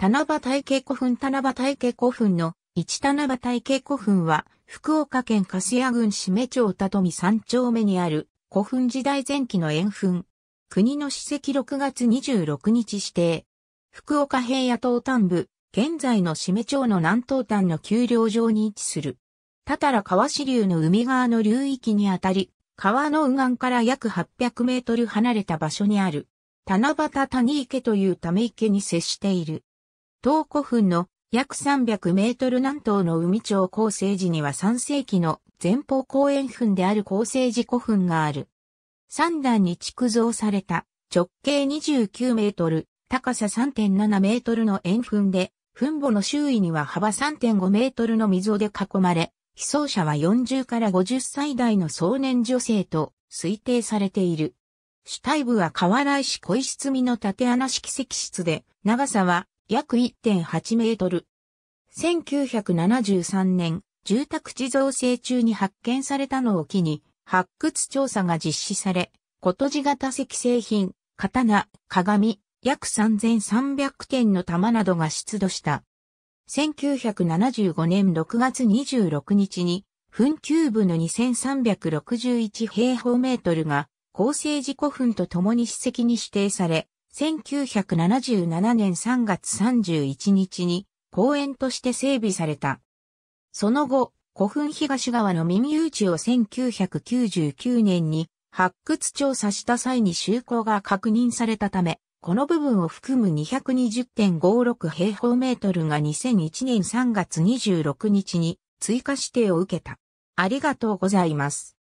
七夕池古墳七夕池古墳の一七夕池古墳は福岡県粕屋郡締町と富三丁目にある古墳時代前期の円墳。国の史跡6月26日指定。福岡平野東端部、現在の締町の南東端の丘陵上に位置する。たたら川支流の海側の流域にあたり、川の右岸から約800メートル離れた場所にある。七夕谷池というため池に接している。東古墳の約300メートル南東の海町厚生寺には3世紀の前方後円墳である厚生寺古墳がある。3段に築造された直径29メートル、高さ3.7メートルの円墳で、墳墓の周囲には幅3.5メートルの溝で囲まれ、被葬者は40から50歳代の壮年女性と推定されている。主体部は河原石小石積みの縦穴式石室で、長さは約1.8メートル。1973年、住宅地造成中に発見されたのを機に、発掘調査が実施され、こと型石製品、刀、鏡、約3300点の玉などが出土した。1975年6月26日に、墳丘部の2361平方メートルが、厚生寺古墳と共に史跡に指定され、1977年3月31日に公園として整備された。その後、古墳東側の耳打ちを1999年に発掘調査した際に就航が確認されたため、この部分を含む220.56平方メートルが2001年3月26日に追加指定を受けた。ありがとうございます。